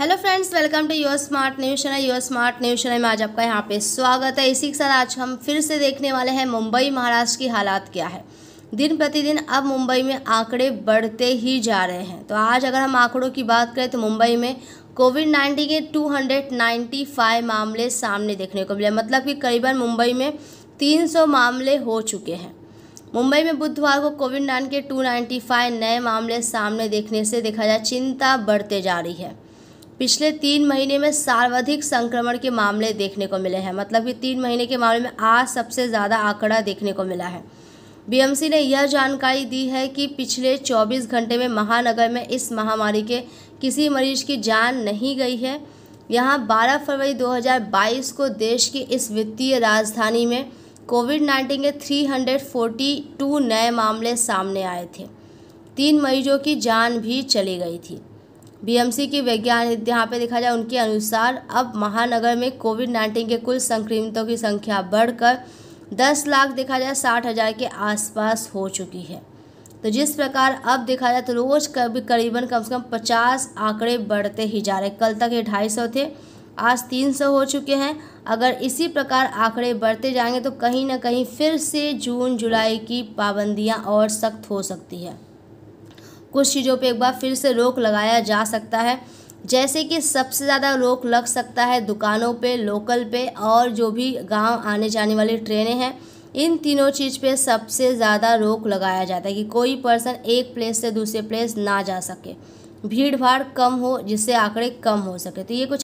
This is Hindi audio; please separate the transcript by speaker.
Speaker 1: hello friends welcome to your smart news channel your smart news channel में आज आपका यहाँ पे स्वागत है इसी के साथ आज हम फिर से देखने वाले हैं मुंबई महाराष्ट्र की हालात क्या है दिन प्रतिदिन अब मुंबई में आंकड़े बढ़ते ही जा रहे हैं तो आज अगर हम आंकड़ों की बात करें तो मुंबई में कोविड नाइन्टीन के टू मामले सामने देखने को मिले मतलब कि करीबन मुंबई में तीन मामले हो चुके हैं मुंबई में बुधवार को कोविड नाइन के टू नए मामले सामने देखने से देखा जाए चिंता बढ़ते जा रही है पिछले तीन महीने में सर्वाधिक संक्रमण के मामले देखने को मिले हैं मतलब कि तीन महीने के मामले में आज सबसे ज़्यादा आंकड़ा देखने को मिला है बीएमसी ने यह जानकारी दी है कि पिछले 24 घंटे में महानगर में इस महामारी के किसी मरीज की जान नहीं गई है यहाँ 12 फरवरी 2022 को देश की इस वित्तीय राजधानी में कोविड नाइन्टीन के थ्री नए मामले सामने आए थे तीन मरीजों की जान भी चली गई थी बीएमसी के वैज्ञानिक यहाँ पे देखा जाए उनके अनुसार अब महानगर में कोविड नाइन्टीन के कुल संक्रमितों की संख्या बढ़कर दस लाख देखा जाए साठ हज़ार के आसपास हो चुकी है तो जिस प्रकार अब देखा जाए तो रोज़ कभी करीबन कम से कम पचास आंकड़े बढ़ते ही जा रहे कल तक ये ढाई सौ थे आज तीन सौ हो चुके हैं अगर इसी प्रकार आंकड़े बढ़ते जाएंगे तो कहीं ना कहीं फिर से जून जुलाई की पाबंदियाँ और सख्त हो सकती है कुछ चीज़ों पे एक बार फिर से रोक लगाया जा सकता है जैसे कि सबसे ज़्यादा रोक लग सकता है दुकानों पे लोकल पे और जो भी गांव आने जाने वाली ट्रेनें हैं इन तीनों चीज़ पे सबसे ज़्यादा रोक लगाया जाता है कि कोई पर्सन एक प्लेस से दूसरे प्लेस ना जा सके भीड़ भाड़ कम हो जिससे आंकड़े कम हो सके तो ये कुछ